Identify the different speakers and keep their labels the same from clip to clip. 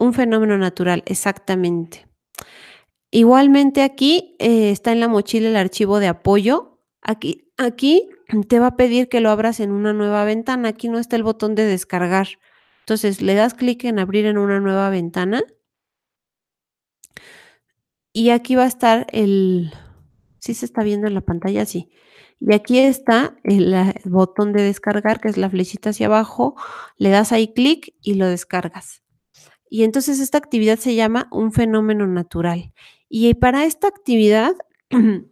Speaker 1: un fenómeno natural, exactamente. Igualmente aquí eh, está en la mochila el archivo de apoyo. Aquí, aquí te va a pedir que lo abras en una nueva ventana. Aquí no está el botón de descargar. Entonces le das clic en abrir en una nueva ventana. Y aquí va a estar el... ¿Sí se está viendo en la pantalla? Sí. Y aquí está el botón de descargar, que es la flechita hacia abajo. Le das ahí clic y lo descargas. Y entonces esta actividad se llama un fenómeno natural. Y para esta actividad,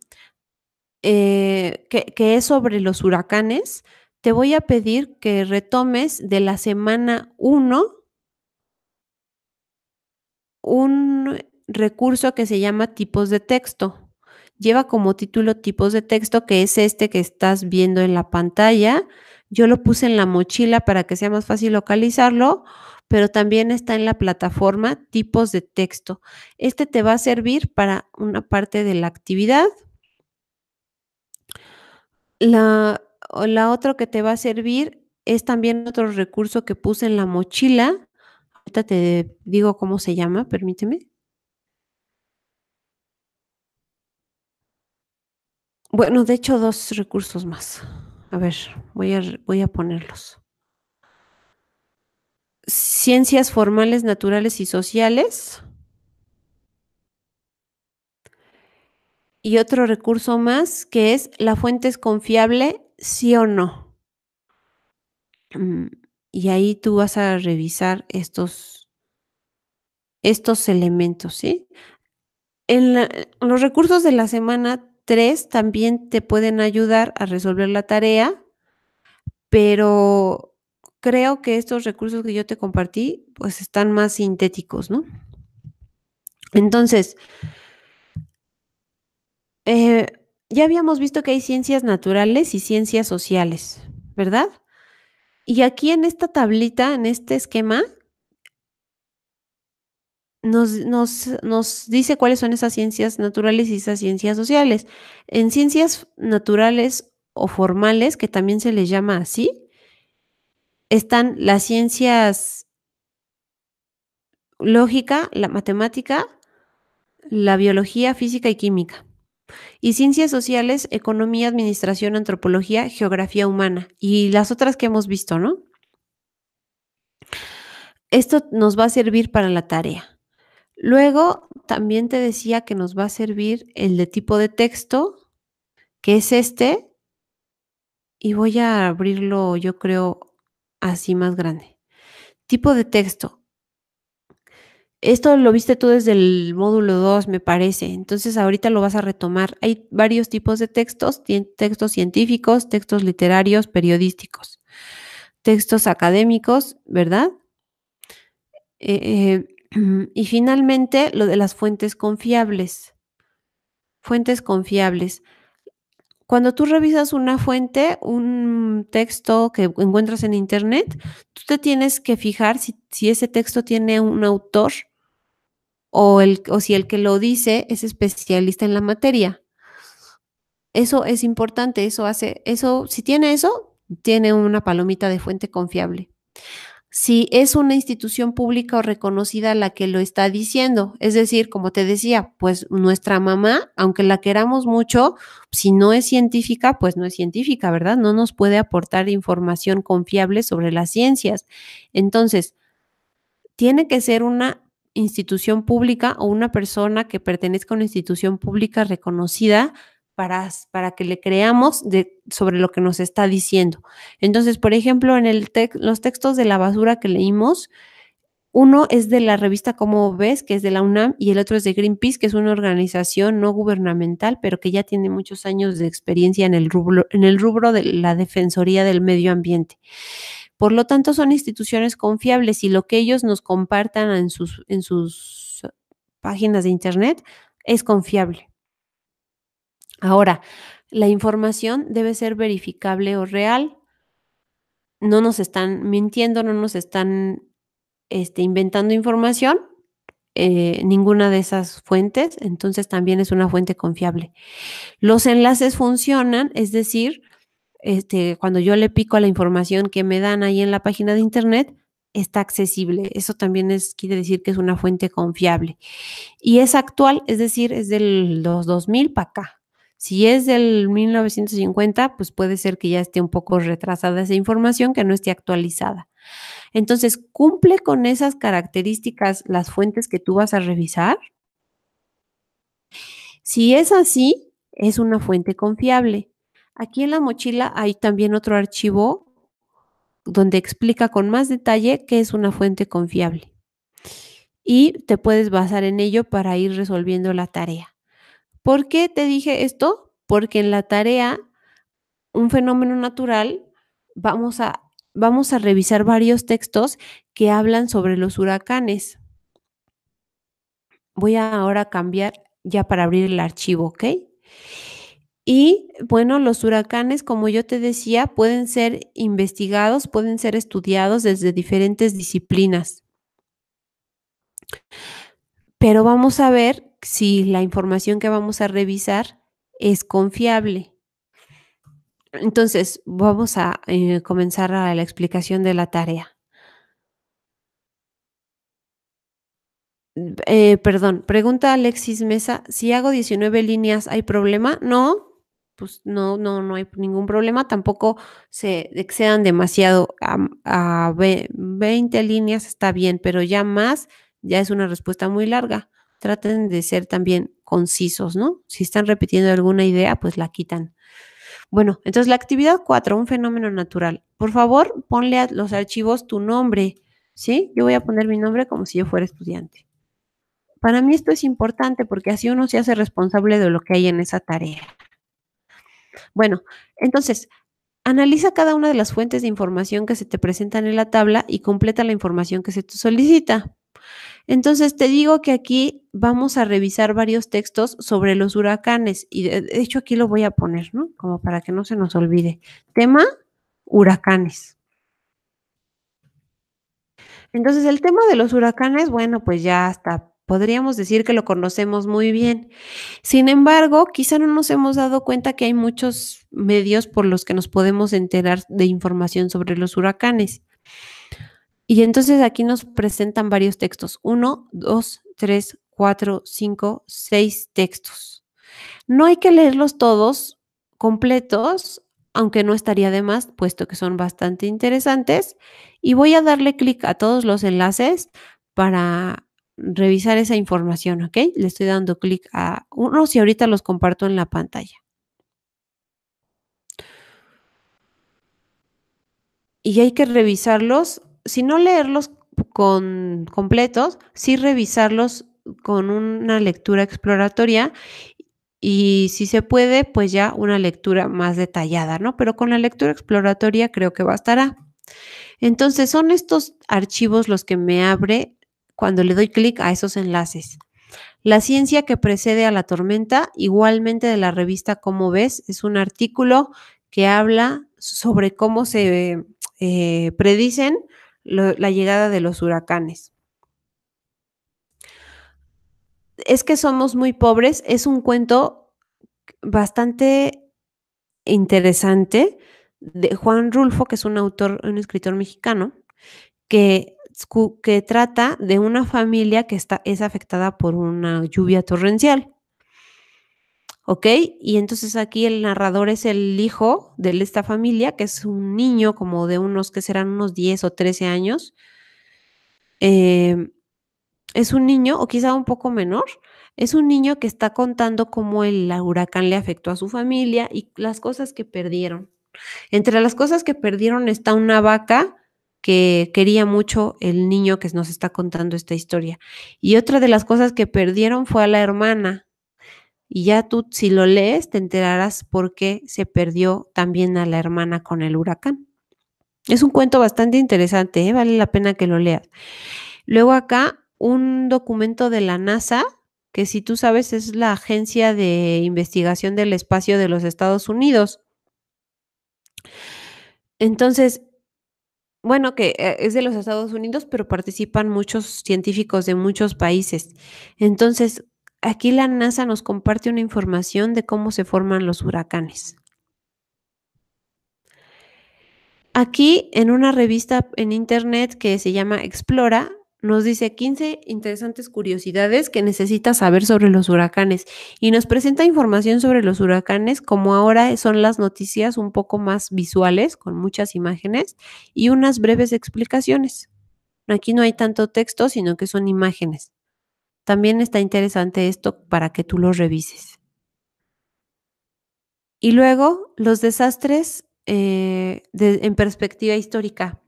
Speaker 1: eh, que, que es sobre los huracanes, te voy a pedir que retomes de la semana 1 un recurso que se llama tipos de texto. Lleva como título tipos de texto, que es este que estás viendo en la pantalla. Yo lo puse en la mochila para que sea más fácil localizarlo, pero también está en la plataforma tipos de texto. Este te va a servir para una parte de la actividad. La, la otra que te va a servir es también otro recurso que puse en la mochila. Ahorita te digo cómo se llama, permíteme. Bueno, de hecho, dos recursos más. A ver, voy voy a ponerlos ciencias formales, naturales y sociales. Y otro recurso más que es la fuente es confiable, sí o no. Mm, y ahí tú vas a revisar estos, estos elementos, ¿sí? los recursos de la semana 3 también te pueden ayudar a resolver la tarea, pero creo que estos recursos que yo te compartí, pues están más sintéticos, ¿no? Entonces, eh, ya habíamos visto que hay ciencias naturales y ciencias sociales, ¿verdad? Y aquí en esta tablita, en este esquema, nos, nos, dice cuáles son esas ciencias naturales y esas ciencias sociales. En ciencias naturales o formales, que también se les llama así, están las ciencias lógica, la matemática, la biología, física y química. Y ciencias sociales, economía, administración, antropología, geografía humana y las otras que hemos visto, ¿no? Esto nos va a servir para la tarea. Luego, también te decía que nos va a servir el de tipo de texto, que es este. Y voy a abrirlo, yo creo, así más grande. Tipo de texto. Esto lo viste tú desde el módulo 2, me parece. Entonces ahorita lo vas a retomar. Hay varios tipos de textos, textos científicos, textos literarios, periodísticos, textos académicos, ¿verdad? Eh, eh, y finalmente, lo de las fuentes confiables. Fuentes confiables. Cuando tú revisas una fuente, un texto que encuentras en Internet, tú te tienes que fijar si, ese texto tiene un autor o, el, o si el que lo dice es especialista en la materia. Eso es importante, eso hace, eso, si tiene eso, tiene una palomita de fuente confiable si es una institución pública o reconocida la que lo está diciendo. Es decir, como te decía, pues nuestra mamá, aunque la queramos mucho, si no es científica, pues no es científica, ¿verdad? No nos puede aportar información confiable sobre las ciencias. Entonces, tiene que ser una institución pública o una persona que pertenezca a una institución pública reconocida para, que le creamos de, sobre lo que nos está diciendo. Entonces, por ejemplo, en los textos de la basura que leímos, uno es de la revista Como Ves, que es de la UNAM, y el otro es de Greenpeace, que es una organización no gubernamental, pero que ya tiene muchos años de experiencia en el rubro, en el rubro de la Defensoría del Medio Ambiente. Por lo tanto, son instituciones confiables y lo que ellos nos compartan en sus, en sus páginas de Internet es confiable. Ahora, la información debe ser verificable o real. No nos están mintiendo, no nos están este, inventando información, eh, ninguna de esas fuentes, entonces también es una fuente confiable. Los enlaces funcionan, es decir, este, cuando yo le pico a la información que me dan ahí en la página de internet, está accesible. Eso también es, quiere decir que es una fuente confiable. Y es actual, es decir, es de los 2000 para acá. Si es del 1950, pues puede ser que ya esté un poco retrasada esa información, que no esté actualizada. Entonces, ¿cumple con esas características las fuentes que tú vas a revisar? Si es así, es una fuente confiable. Aquí en la mochila hay también otro archivo donde explica con más detalle qué es una fuente confiable. Y te puedes basar en ello para ir resolviendo la tarea. ¿Por qué te dije esto? Porque en la tarea, un fenómeno natural, vamos a, vamos a revisar varios textos que hablan sobre los huracanes. Voy a ahora a cambiar ya para abrir el archivo, ¿ok? Y bueno, los huracanes, como yo te decía, pueden ser investigados, pueden ser estudiados desde diferentes disciplinas pero vamos a ver si la información que vamos a revisar es confiable. Entonces, vamos a eh, comenzar a la explicación de la tarea. Eh, perdón, pregunta Alexis Mesa, si hago 19 líneas, ¿hay problema? No, pues no, no, no hay ningún problema. Tampoco se excedan demasiado a, a 20 líneas, está bien, pero ya más ya es una respuesta muy larga. Traten de ser también concisos, ¿no? Si están repitiendo alguna idea, pues la quitan. Bueno, entonces la actividad 4, un fenómeno natural. Por favor, ponle a los archivos tu nombre, ¿sí? Yo voy a poner mi nombre como si yo fuera estudiante. Para mí esto es importante porque así uno se hace responsable de lo que hay en esa tarea. Bueno, entonces, analiza cada una de las fuentes de información que se te presentan en la tabla y completa la información que se te solicita. Entonces te digo que aquí vamos a revisar varios textos sobre los huracanes y eh, de hecho aquí lo voy a poner, ¿no? Como para que no se nos olvide. Tema, huracanes. Entonces el tema de los huracanes, bueno, pues ya hasta podríamos decir que lo conocemos muy bien. Sin embargo, quizá no nos hemos dado cuenta que hay muchos medios por los que nos podemos enterar de información sobre los huracanes. Y entonces aquí nos presentan varios textos. Uno, dos, tres, cuatro, cinco, seis textos. No hay que leerlos todos completos, aunque no estaría de más, puesto que son bastante interesantes. Y voy a darle clic a todos los enlaces para revisar esa información, ¿ok? Le estoy dando clic a unos y ahorita los comparto en la pantalla. Y hay que revisarlos si no leerlos con completos, sí revisarlos con una lectura exploratoria y si se puede, pues ya una lectura más detallada, ¿no? Pero con la lectura exploratoria creo que bastará. Entonces, son estos archivos los que me abre cuando le doy clic a esos enlaces. La ciencia que precede a la tormenta, igualmente de la revista Como ves, es un artículo que habla sobre cómo se eh, predicen la llegada de los huracanes. Es que somos muy pobres, es un cuento bastante interesante de Juan Rulfo, que es un autor, un escritor mexicano, que, que trata de una familia que está, es afectada por una lluvia torrencial. ¿Ok? Y entonces aquí el narrador es el hijo de esta familia, que es un niño como de unos que serán unos 10 o 13 años. Em, es un niño, o quizá un poco menor, es un niño que está contando cómo el huracán le afectó a su familia y las cosas que perdieron. Entre las cosas que perdieron está una vaca que quería mucho el niño que nos está contando esta historia. Y otra de las cosas que perdieron fue a la hermana, y ya tú, si lo lees, te enterarás por qué se perdió también a la hermana con el huracán. Es un cuento bastante interesante, ¿eh? vale la pena que lo leas. Luego acá, un documento de la NASA, que si tú sabes es la Agencia de Investigación del Espacio de los Estados Unidos. Entonces, bueno, que eh, es de los Estados Unidos, pero participan muchos científicos de muchos países. Entonces, Aquí la NASA nos comparte una información de cómo se forman los huracanes. Aquí en una revista en internet que se llama Explora, nos dice 15 interesantes curiosidades que necesitas saber sobre los huracanes y nos presenta información sobre los huracanes como ahora son las noticias un poco más visuales con muchas imágenes y unas breves explicaciones. Aquí no hay tanto texto, sino que son imágenes. También está interesante esto para que tú lo revises. Y luego, los desastres eh, en perspectiva histórica.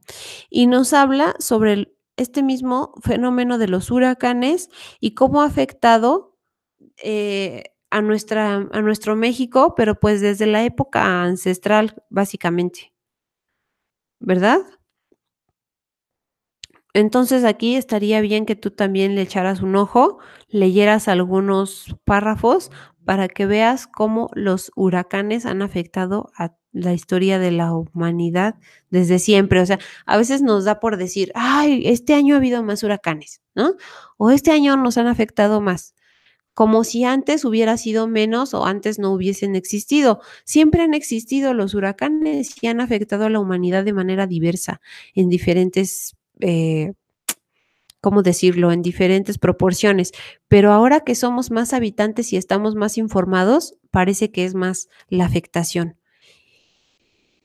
Speaker 1: Y nos habla sobre este mismo fenómeno de los huracanes y cómo ha afectado eh, a, nuestra, a nuestro México, pero pues desde la época ancestral, básicamente. ¿Verdad? Entonces aquí estaría bien que tú también le echaras un ojo, leyeras algunos párrafos para que veas cómo los huracanes han afectado a la historia de la humanidad desde siempre. O sea, a veces nos da por decir, ay, este año ha habido más huracanes, ¿no? O este año nos han afectado más. Como si antes hubiera sido menos o antes no hubiesen existido. Siempre han existido los huracanes y han afectado a la humanidad de manera diversa en diferentes eh, ¿cómo decirlo?, en diferentes proporciones. Pero ahora que somos más habitantes y estamos más informados, parece que es más la afectación.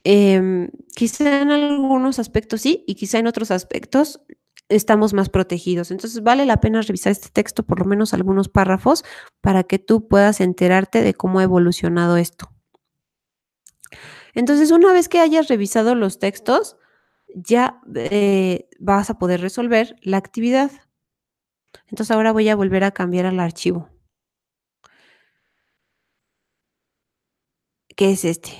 Speaker 1: Em, quizá en algunos aspectos sí y quizá en otros aspectos estamos más protegidos. Entonces vale la pena revisar este texto, por lo menos algunos párrafos, para que tú puedas enterarte de cómo ha evolucionado esto. Entonces, una vez que hayas revisado los textos, ya eh, vas a poder resolver la actividad. Entonces ahora voy a volver a cambiar al archivo. ¿Qué es este?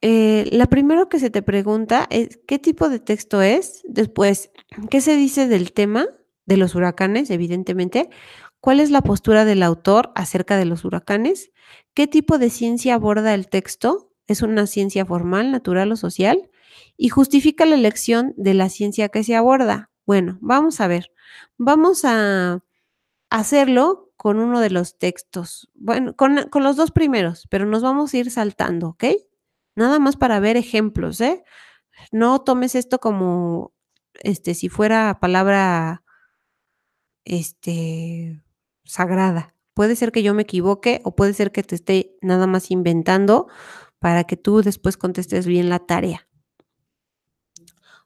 Speaker 1: Eh, la primero que se te pregunta es qué tipo de texto es, después, qué se dice del tema de los huracanes, evidentemente, cuál es la postura del autor acerca de los huracanes, qué tipo de ciencia aborda el texto, es una ciencia formal, natural o social, y justifica la elección de la ciencia que se aborda. Bueno, vamos a ver. Vamos a hacerlo con uno de los textos. Bueno, con, los dos primeros, pero nos vamos a ir saltando, ¿ok? Nada más para ver ejemplos, ¿eh? No tomes esto como, este, si fuera palabra, este, sagrada. Puede ser que yo me equivoque o puede ser que te esté nada más inventando para que tú después contestes bien la tarea.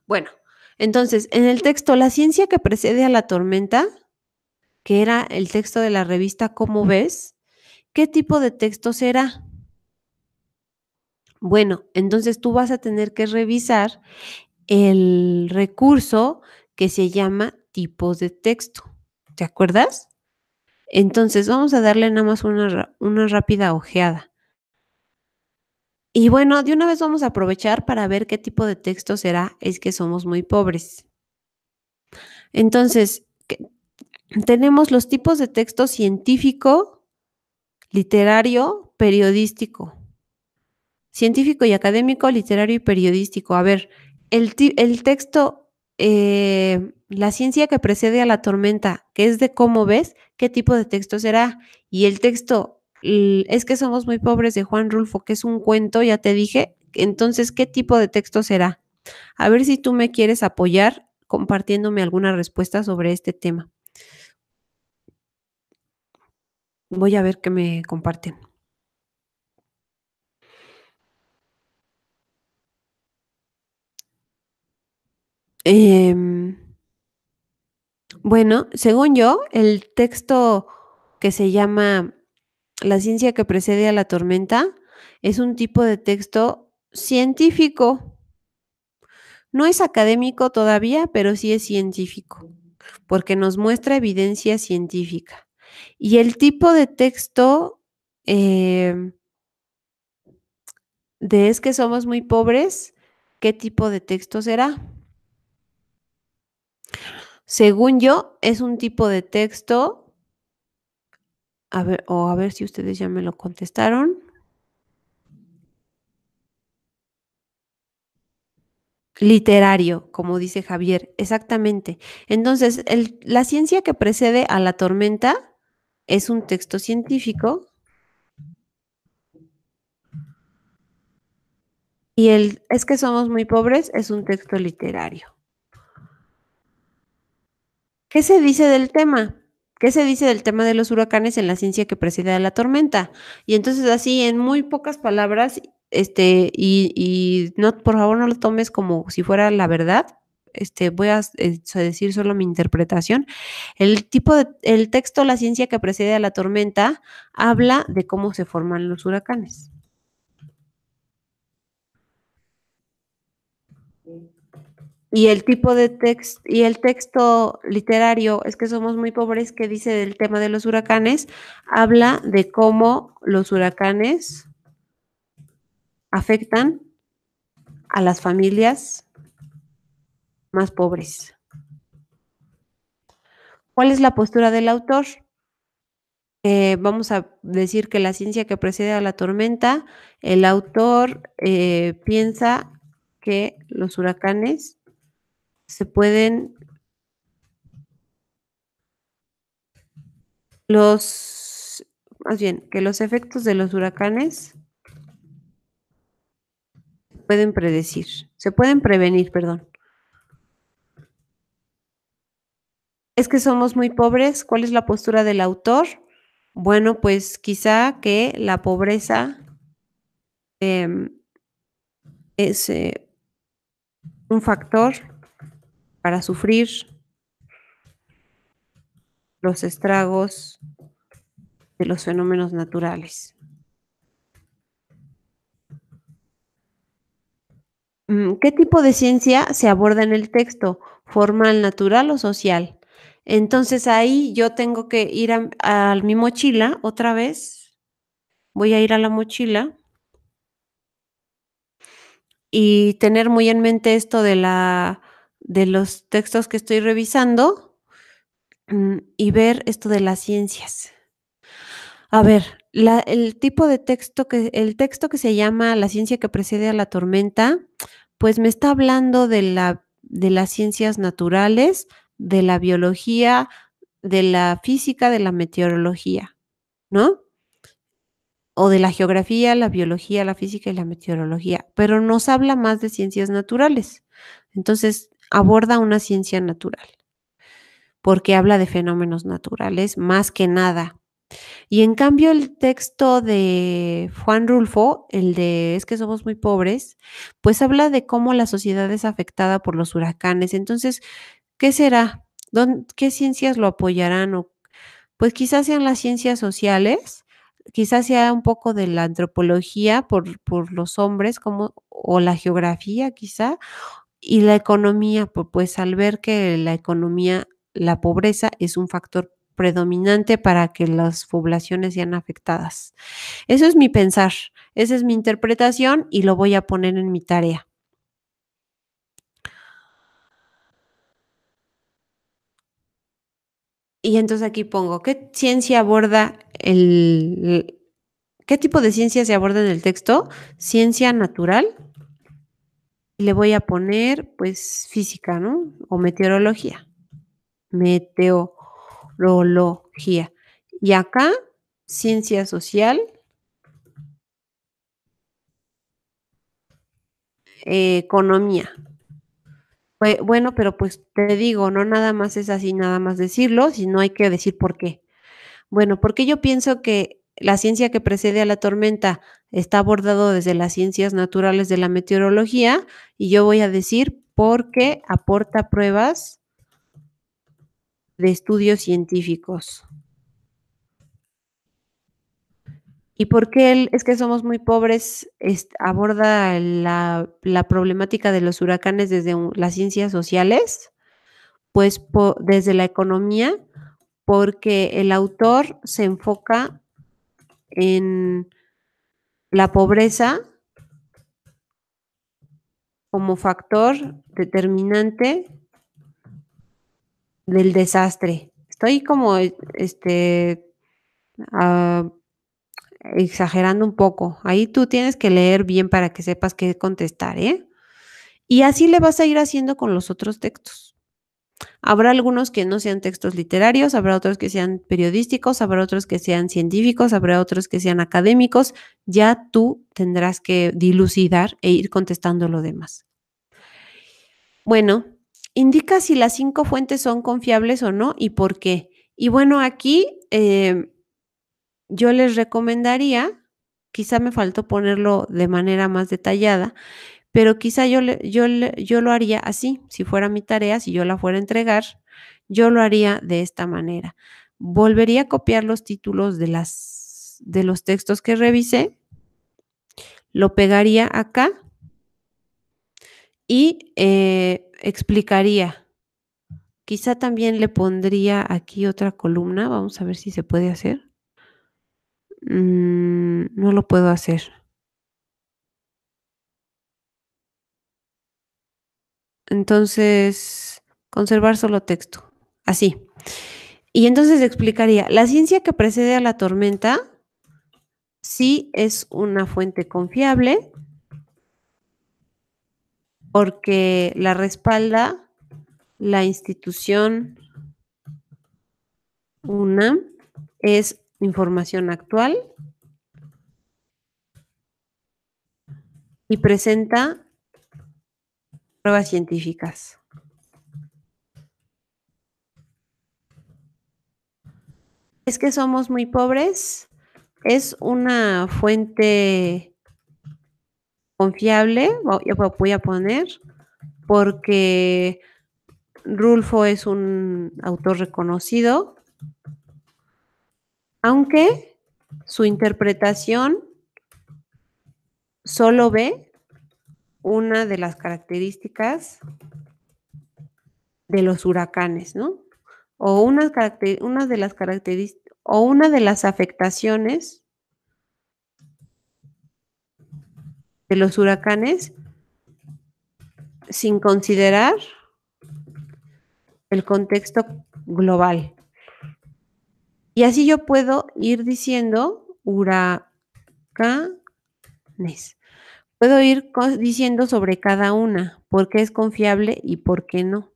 Speaker 1: Bueno, entonces, en el texto La ciencia que precede a la tormenta, que era el texto de la revista ¿Cómo ves? ¿Qué tipo de texto será? Bueno, entonces tú vas a tener que revisar el recurso que se llama tipos de texto. ¿Te acuerdas? Entonces, vamos a darle nada más una, una rápida ojeada. Y bueno, de una vez vamos a aprovechar para ver qué tipo de texto será, es que somos muy pobres. Entonces, tenemos los tipos de texto científico, literario, periodístico. Científico y académico, literario y periodístico. A ver, el, texto, eh, la ciencia que precede a la tormenta, que es de cómo ves, qué tipo de texto será. Y el texto es que somos muy pobres de Juan Rulfo, que es un cuento, ya te dije. Entonces, ¿qué tipo de texto será? A ver si tú me quieres apoyar compartiéndome alguna respuesta sobre este tema. Voy a ver qué me comparten. Em, bueno, según yo, el texto que se llama la ciencia que precede a la tormenta es un tipo de texto científico. No es académico todavía, pero sí es científico, porque nos muestra evidencia científica. Y el tipo de texto em, de es que somos muy pobres, ¿qué tipo de texto será? Según yo, es un tipo de texto a ver, o a ver si ustedes ya me lo contestaron. literario, como dice Javier, exactamente. Entonces, la ciencia que precede a la tormenta es un texto científico y el es que somos muy pobres es un texto literario. ¿Qué se dice del tema? ¿Qué se dice del tema de los huracanes en la ciencia que precede a la tormenta? Y entonces así, en muy pocas palabras, este, y, y no, por favor no lo tomes como si fuera la verdad, este, voy a eh, decir solo mi interpretación. El tipo el texto La ciencia que precede a la tormenta habla de cómo se forman los huracanes. Y el tipo de texto y el texto literario es que somos muy pobres que dice del tema de los huracanes, habla de cómo los huracanes afectan a las familias más pobres. ¿Cuál es la postura del autor? Eh, vamos a decir que la ciencia que precede a la tormenta, el autor eh, piensa que los huracanes se pueden... Los... Más bien, que los efectos de los huracanes pueden predecir, se pueden prevenir, perdón. Es que somos muy pobres. ¿Cuál es la postura del autor? Bueno, pues quizá que la pobreza em, es, eh, un factor para sufrir los estragos de los fenómenos naturales. Mm, ¿Qué tipo de ciencia se aborda en el texto? ¿Formal, natural o social? Entonces ahí yo tengo que ir a, mi mochila otra vez. Voy a ir a la mochila y tener muy en mente esto de, la, de los textos que estoy revisando mm, y ver esto de las ciencias. A ver, el tipo de texto que, el texto que se llama La ciencia que precede a la tormenta, pues me está hablando de, la, de las ciencias naturales, de la biología, de la física, de la meteorología, ¿no? o de la geografía, la biología, la física y la meteorología, pero nos habla más de ciencias naturales. Entonces, aborda una ciencia natural, porque habla de fenómenos naturales más que nada. Y en cambio, el texto de Juan Rulfo, el de Es que somos muy pobres, pues habla de cómo la sociedad es afectada por los huracanes. Entonces, ¿qué será? ¿Qué ciencias lo apoyarán? pues quizás sean las ciencias sociales quizás sea un poco de la antropología por, por los hombres, como, o la geografía quizá, y la economía, pues al ver que la economía, la pobreza es un factor predominante para que las poblaciones sean afectadas. Eso es mi pensar, esa es mi interpretación y lo voy a poner en mi tarea. Y entonces aquí pongo, ¿qué ciencia aborda el... ¿Qué tipo de ciencia se aborda en el texto? Ciencia natural. Le voy a poner, pues, física, ¿no? O meteorología. Meteorología. Y acá, ciencia social. Eh, economía bueno, pero pues te digo, no nada más es así, nada más decirlo, sino hay que decir por qué. Bueno, porque yo pienso que la ciencia que precede a la tormenta está abordado desde las ciencias naturales de la meteorología y yo voy a decir porque aporta pruebas de estudios científicos. ¿Y por qué él es que somos muy pobres? aborda la, problemática de los huracanes desde las ciencias sociales, pues desde la economía, porque el autor se enfoca en la pobreza como factor determinante del desastre. Estoy como este ah, exagerando un poco. Ahí tú tienes que leer bien para que sepas qué contestar, ¿eh? Y así le vas a ir haciendo con los otros textos. Habrá algunos que no sean textos literarios, habrá otros que sean periodísticos, habrá otros que sean científicos, habrá otros que sean académicos. Ya tú tendrás que dilucidar e ir contestando lo demás. Bueno, indica si las cinco fuentes son confiables o no y por qué. Y bueno, aquí eh, yo les recomendaría, quizá me faltó ponerlo de manera más detallada, pero quizá yo, yo, yo lo haría así, si fuera mi tarea, si yo la fuera a entregar, yo lo haría de esta manera. Volvería a copiar los títulos de, las, de los textos que revisé, lo pegaría acá y eh, explicaría. Quizá también le pondría aquí otra columna, vamos a ver si se puede hacer. Mm, no lo puedo hacer. Entonces, conservar solo texto, así. Y entonces explicaría, la ciencia que precede a la tormenta sí es una fuente confiable porque la respalda la institución una, es información actual y presenta pruebas científicas. Es que somos muy pobres. Es una fuente confiable, yo voy a poner, porque Rulfo es un autor reconocido aunque su interpretación solo ve una de las características de los huracanes, ¿no? O una, de las características, o una de las afectaciones de los huracanes sin considerar el contexto global. Y así yo puedo ir diciendo huracanes. Puedo ir diciendo sobre cada una, por qué es confiable y por qué no.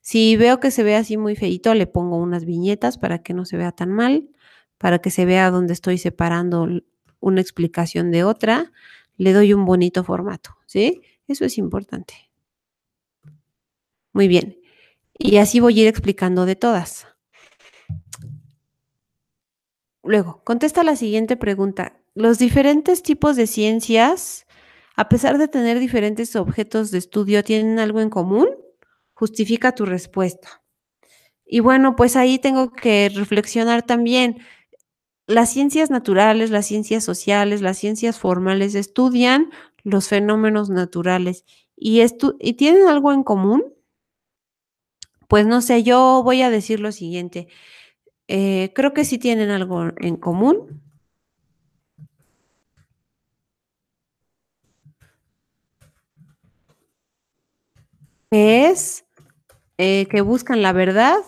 Speaker 1: Si veo que se ve así muy feito, le pongo unas viñetas para que no se vea tan mal, para que se vea dónde estoy separando una explicación de otra. Le doy un bonito formato, ¿sí? Eso es importante. Muy bien. Y así voy a ir explicando de todas. Luego, contesta la siguiente pregunta. Los diferentes tipos de ciencias, a pesar de tener diferentes objetos de estudio, ¿tienen algo en común? Justifica tu respuesta. Y bueno, pues ahí tengo que reflexionar también. Las ciencias naturales, las ciencias sociales, las ciencias formales estudian los fenómenos naturales y, y tienen algo en común. Pues no sé, yo voy a decir lo siguiente. Eh, creo que sí tienen algo en común. es eh, que buscan la verdad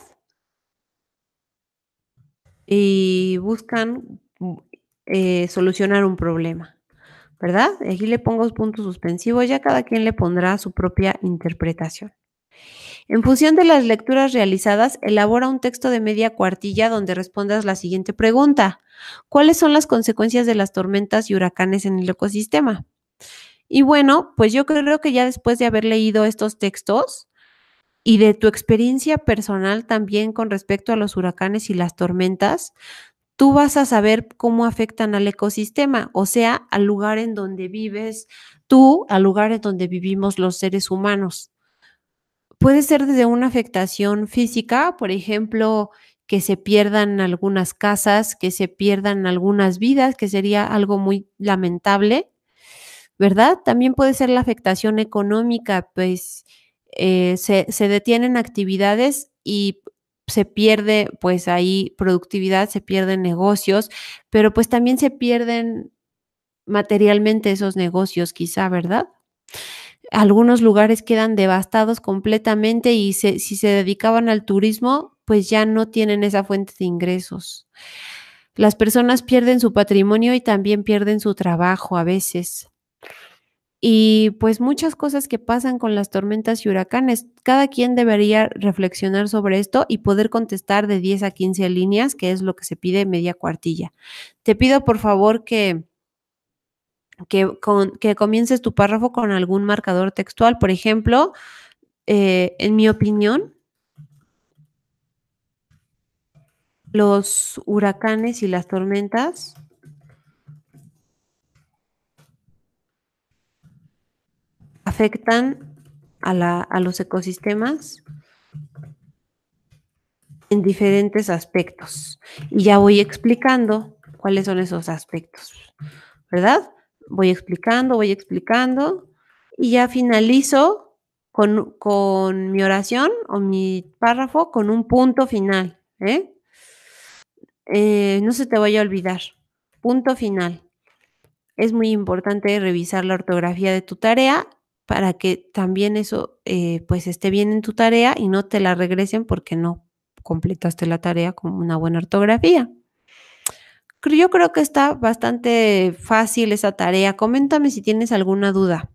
Speaker 1: y buscan eh, solucionar un problema, ¿verdad? Aquí le pongo puntos suspensivos, ya cada quien le pondrá su propia interpretación. En función de las lecturas realizadas, elabora un texto de media cuartilla donde respondas la siguiente pregunta. ¿Cuáles son las consecuencias de las tormentas y huracanes en el ecosistema? Y bueno, pues yo creo que ya después de haber leído estos textos y de tu experiencia personal también con respecto a los huracanes y las tormentas, tú vas a saber cómo afectan al ecosistema, o sea, al lugar en donde vives tú, al lugar en donde vivimos los seres humanos puede ser desde una afectación física, por ejemplo, que se pierdan algunas casas, que se pierdan algunas vidas, que sería algo muy lamentable, ¿verdad? También puede ser la afectación económica, pues eh, se, se detienen actividades y se pierde pues ahí productividad, se pierden negocios, pero pues también se pierden materialmente esos negocios quizá, ¿verdad? Algunos lugares quedan devastados completamente y si se dedicaban al turismo, pues ya no tienen esa fuente de ingresos. Las personas pierden su patrimonio y también pierden su trabajo a veces. Y pues muchas cosas que pasan con las tormentas y huracanes. Cada quien debería reflexionar sobre esto y poder contestar de 10 a 15 líneas, que es lo que se pide media cuartilla. Te pido por favor que que, con, que comiences tu párrafo con algún marcador textual. Por ejemplo, eh, en mi opinión, los huracanes y las tormentas afectan a, a, los ecosistemas en diferentes aspectos. Y ya voy explicando cuáles son esos aspectos, ¿verdad? voy explicando, voy explicando y ya finalizo con, mi oración o mi párrafo con un punto final. ¿eh? Eh, no se te vaya a olvidar. Punto final. Es muy importante revisar la ortografía de tu tarea para que también eso eh, pues esté bien en tu tarea y no te la regresen porque no completaste la tarea con una buena ortografía. Yo creo que está bastante fácil esa tarea. Coméntame si tienes alguna duda.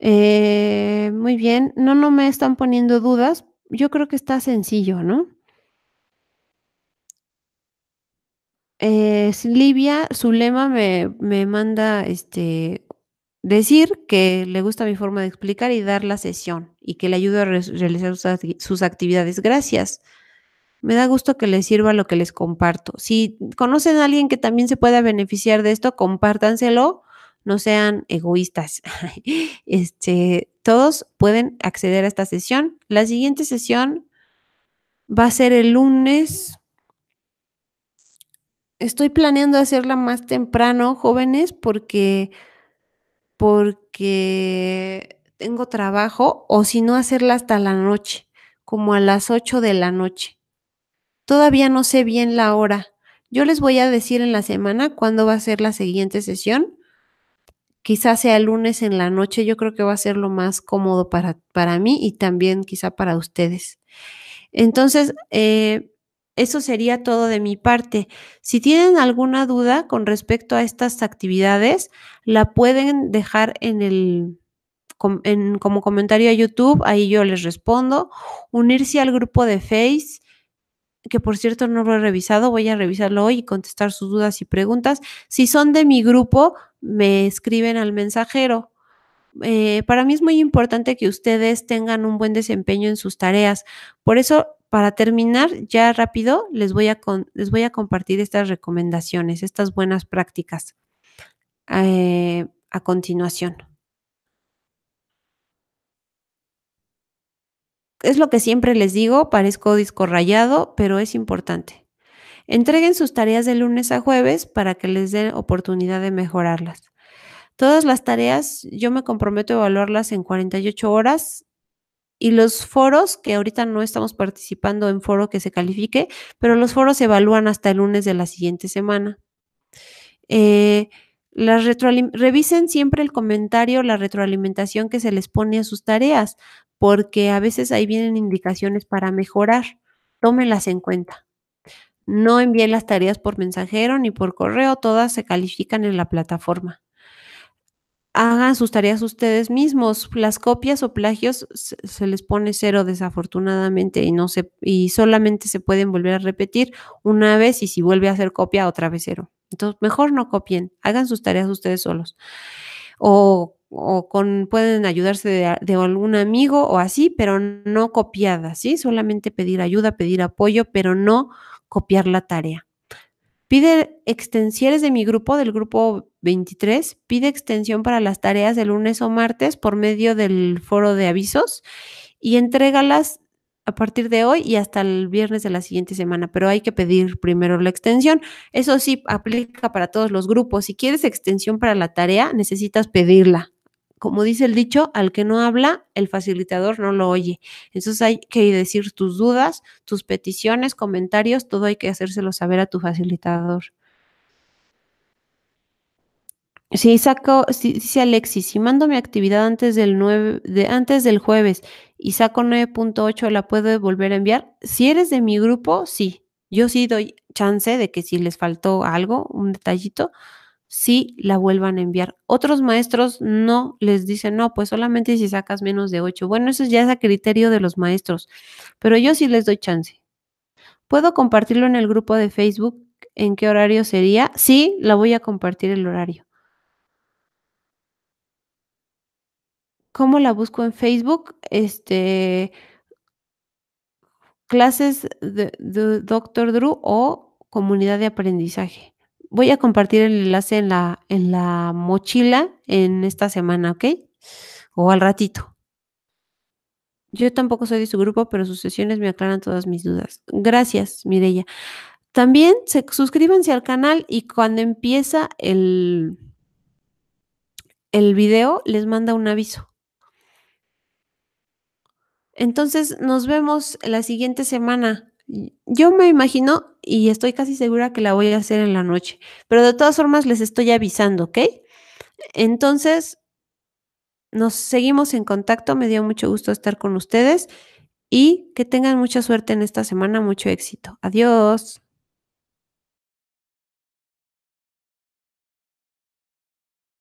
Speaker 1: Eh, muy bien, no, no me están poniendo dudas. Yo creo que está sencillo, ¿no? Eh, Livia, su lema me, manda este, decir que le gusta mi forma de explicar y dar la sesión y que le ayuda a realizar sus actividades. Gracias. Me da gusto que les sirva lo que les comparto. Si conocen a alguien que también se pueda beneficiar de esto, compártanselo, no sean egoístas. Este, todos pueden acceder a esta sesión. La siguiente sesión va a ser el lunes. Estoy planeando hacerla más temprano, jóvenes, porque porque tengo trabajo o si no hacerla hasta la noche, como a las 8 de la noche. Todavía no sé bien la hora. Yo les voy a decir en la semana cuándo va a ser la siguiente sesión. Quizás sea lunes en la noche, yo creo que va a ser lo más cómodo para, para mí y también quizá para ustedes. Entonces, eh, eso sería todo de mi parte. Si tienen alguna duda con respecto a estas actividades, la pueden dejar en el como comentario a YouTube, ahí yo les respondo. Unirse al grupo de Face que por cierto no lo he revisado, voy a revisarlo hoy y contestar sus dudas y preguntas. Si son de mi grupo, me escriben al mensajero. Eh, para mí es muy importante que ustedes tengan un buen desempeño en sus tareas. Por eso, para terminar, ya rápido, les voy a, les voy a compartir estas recomendaciones, estas buenas prácticas eh, a continuación. es lo que siempre les digo, parezco disco rayado, pero es importante. Entreguen sus tareas de lunes a jueves para que les den oportunidad de mejorarlas. Todas las tareas yo me comprometo a evaluarlas en 48 horas y los foros, que ahorita no estamos participando en foro que se califique, pero los foros se evalúan hasta el lunes de la siguiente semana. Eh, revisen siempre el comentario, la retroalimentación que se les pone a sus tareas porque a veces ahí vienen indicaciones para mejorar. Tómenlas en cuenta. No envíen las tareas por mensajero ni por correo, todas se califican en la plataforma. Hagan sus tareas ustedes mismos. Las copias o plagios se les pone cero desafortunadamente y, no y solamente se pueden volver a repetir una vez y si vuelve a hacer copia otra vez cero. Entonces, mejor no copien, hagan sus tareas ustedes solos. O o con, pueden ayudarse de, algún amigo o así, pero no copiada, ¿sí? Solamente pedir ayuda, pedir apoyo, pero no copiar la tarea. Pide extensiones de mi grupo, del grupo 23, pide extensión para las tareas de lunes o martes por medio del foro de avisos y entrégalas a partir de hoy y hasta el viernes de la siguiente semana, pero hay que pedir primero la extensión. Eso sí, aplica para todos los grupos. Si quieres extensión para la tarea, necesitas pedirla, como dice el dicho, al que no habla, el facilitador no lo oye. Entonces hay que decir tus dudas, tus peticiones, comentarios, todo hay que hacérselo saber a tu facilitador. Si saco, dice Alexis, si mando mi actividad antes del, 9, de, antes del jueves y saco 9.8, ¿la puedo volver a enviar? Si eres de mi grupo, sí. Yo sí doy chance de que si les faltó algo, un detallito, si la vuelvan a enviar. Otros maestros no les dicen, no, pues solamente si sacas menos de 8. Bueno, eso ya es a criterio de los maestros, pero yo sí les doy chance. ¿Puedo compartirlo en el grupo de Facebook? ¿En qué horario sería? Sí, la voy a compartir el horario. ¿Cómo la busco en Facebook? Este, clases de, de Dr. Drew o comunidad de aprendizaje voy a compartir el enlace en la, en la mochila en esta semana, ¿ok? O al ratito. Yo tampoco soy de su grupo, pero sus sesiones me aclaran todas mis dudas. Gracias, Mireya. También se, suscríbanse al canal y cuando empieza el, el video les manda un aviso. Entonces, nos vemos la siguiente semana. Yo me imagino y estoy casi segura que la voy a hacer en la noche, pero de todas formas les estoy avisando, ¿ok? Entonces, nos seguimos en contacto, me dio mucho gusto estar con ustedes y que tengan mucha suerte en esta semana, mucho éxito. Adiós.